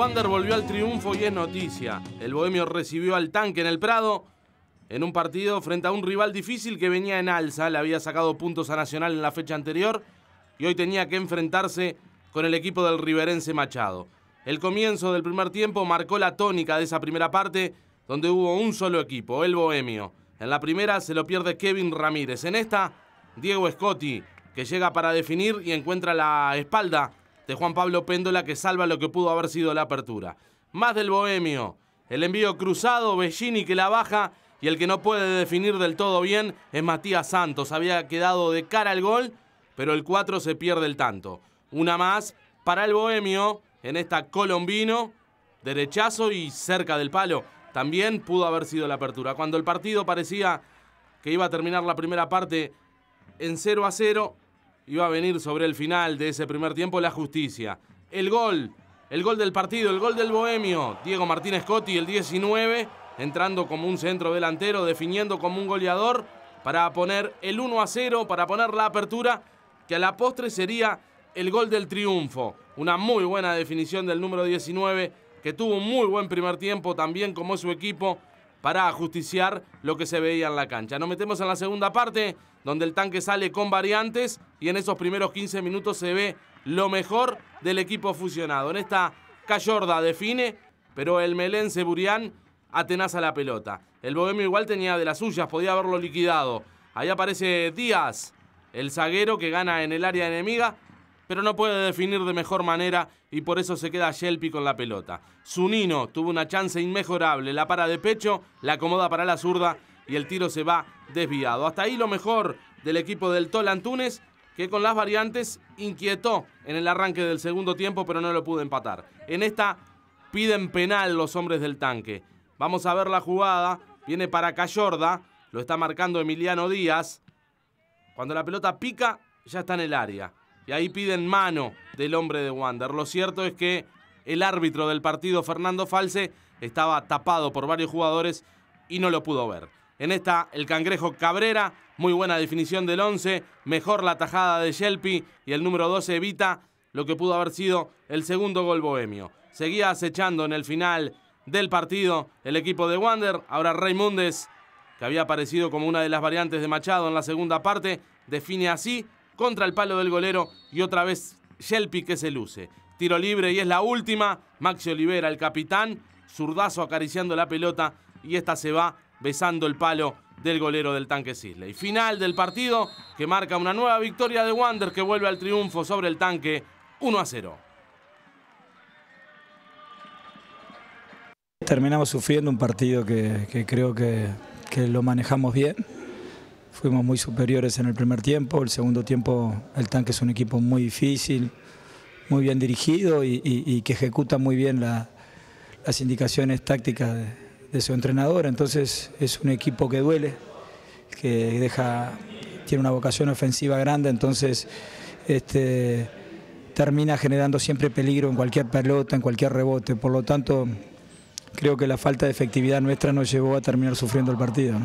Wander volvió al triunfo y es noticia. El Bohemio recibió al tanque en el Prado en un partido frente a un rival difícil que venía en alza, le había sacado puntos a Nacional en la fecha anterior y hoy tenía que enfrentarse con el equipo del riverense Machado. El comienzo del primer tiempo marcó la tónica de esa primera parte donde hubo un solo equipo, el Bohemio. En la primera se lo pierde Kevin Ramírez, en esta Diego Scotti que llega para definir y encuentra la espalda de Juan Pablo Péndola que salva lo que pudo haber sido la apertura. Más del Bohemio, el envío cruzado, Bellini que la baja y el que no puede definir del todo bien es Matías Santos. Había quedado de cara al gol, pero el 4 se pierde el tanto. Una más para el Bohemio en esta Colombino, derechazo y cerca del palo. También pudo haber sido la apertura. Cuando el partido parecía que iba a terminar la primera parte en 0 a 0, iba a venir sobre el final de ese primer tiempo la justicia. El gol, el gol del partido, el gol del Bohemio. Diego Martínez Cotti, el 19, entrando como un centro delantero, definiendo como un goleador para poner el 1 a 0, para poner la apertura, que a la postre sería el gol del triunfo. Una muy buena definición del número 19, que tuvo un muy buen primer tiempo, también como su equipo para ajusticiar lo que se veía en la cancha. Nos metemos en la segunda parte, donde el tanque sale con variantes y en esos primeros 15 minutos se ve lo mejor del equipo fusionado. En esta Cayorda define, pero el Melén Burián atenaza la pelota. El Bohemio igual tenía de las suyas, podía haberlo liquidado. Ahí aparece Díaz, el zaguero que gana en el área enemiga pero no puede definir de mejor manera y por eso se queda Yelpi con la pelota. Zunino tuvo una chance inmejorable, la para de pecho, la acomoda para la zurda y el tiro se va desviado. Hasta ahí lo mejor del equipo del Tolantúnez, que con las variantes inquietó en el arranque del segundo tiempo, pero no lo pudo empatar. En esta piden penal los hombres del tanque. Vamos a ver la jugada, viene para Cayorda, lo está marcando Emiliano Díaz. Cuando la pelota pica, ya está en el área. Y ahí piden mano del hombre de Wander. Lo cierto es que el árbitro del partido, Fernando False, estaba tapado por varios jugadores y no lo pudo ver. En esta, el cangrejo Cabrera, muy buena definición del 11, mejor la tajada de Shelpi y el número 12 evita lo que pudo haber sido el segundo gol bohemio. Seguía acechando en el final del partido el equipo de Wander, ahora Raimundes, que había aparecido como una de las variantes de Machado en la segunda parte, define así contra el palo del golero y otra vez Shelpi que se luce. Tiro libre y es la última. Maxi Olivera, el capitán, zurdazo acariciando la pelota y esta se va besando el palo del golero del tanque Sisley. Final del partido que marca una nueva victoria de Wander que vuelve al triunfo sobre el tanque 1 a 0. Terminamos sufriendo un partido que, creo que lo manejamos bien fuimos muy superiores en el primer tiempo, el segundo tiempo el tanque es un equipo muy difícil, muy bien dirigido y, que ejecuta muy bien las indicaciones tácticas de, su entrenador, entonces es un equipo que duele, que deja, tiene una vocación ofensiva grande, entonces este, termina generando siempre peligro en cualquier pelota, en cualquier rebote, por lo tanto creo que la falta de efectividad nuestra nos llevó a terminar sufriendo el partido.